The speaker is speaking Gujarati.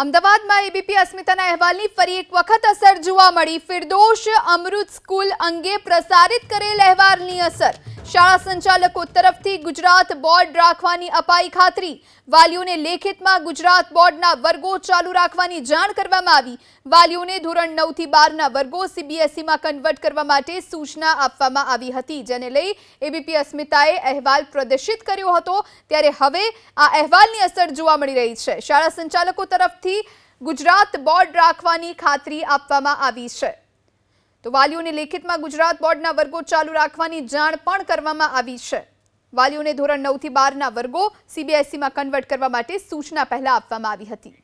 અમદાવાદમાં એબીપી અસ્મિતાના અહેવાલની ફરી એક વખત અસર જોવા મળી ફિરદોશ અમૃત સ્કૂલ અંગે પ્રસારિત કરેલ અહેવાલની અસર શાળા સંચાલકો તરફથી ગુજરાત બોર્ડ રાખવાની અપાઈ ખાત્રી વાલીઓને લેખિતમાં ગુજરાત બોર્ડના વર્ગો ચાલુ રાખવાની જાણ કરવામાં આવી વાલીઓને ધોરણ 9 થી 12 ના વર્ગો સીબીએસસી e માં કન્વર્ટ કરવા માટે સૂચના આપવામાં આવી હતી જેને લઈ એબીપી સ્મિતાએ અહેવાલ પ્રદર્શિત કર્યો હતો ત્યારે હવે આ અહેવાલની અસર જોવા મળી રહી છે શાળા સંચાલકો તરફથી ગુજરાત બોર્ડ રાખવાની ખાત્રી આપવામાં આવી છે તો વાલીઓને લેખિતમાં ગુજરાત બોર્ડના વર્ગો ચાલુ રાખવાની જાણ પણ કરવામાં આવી છે વાલીઓને ધોરણ 9 થી 12 ના વર્ગો CBSE માં કન્વર્ટ કરવા માટે સૂચના પહેલા આપવામાં આવી હતી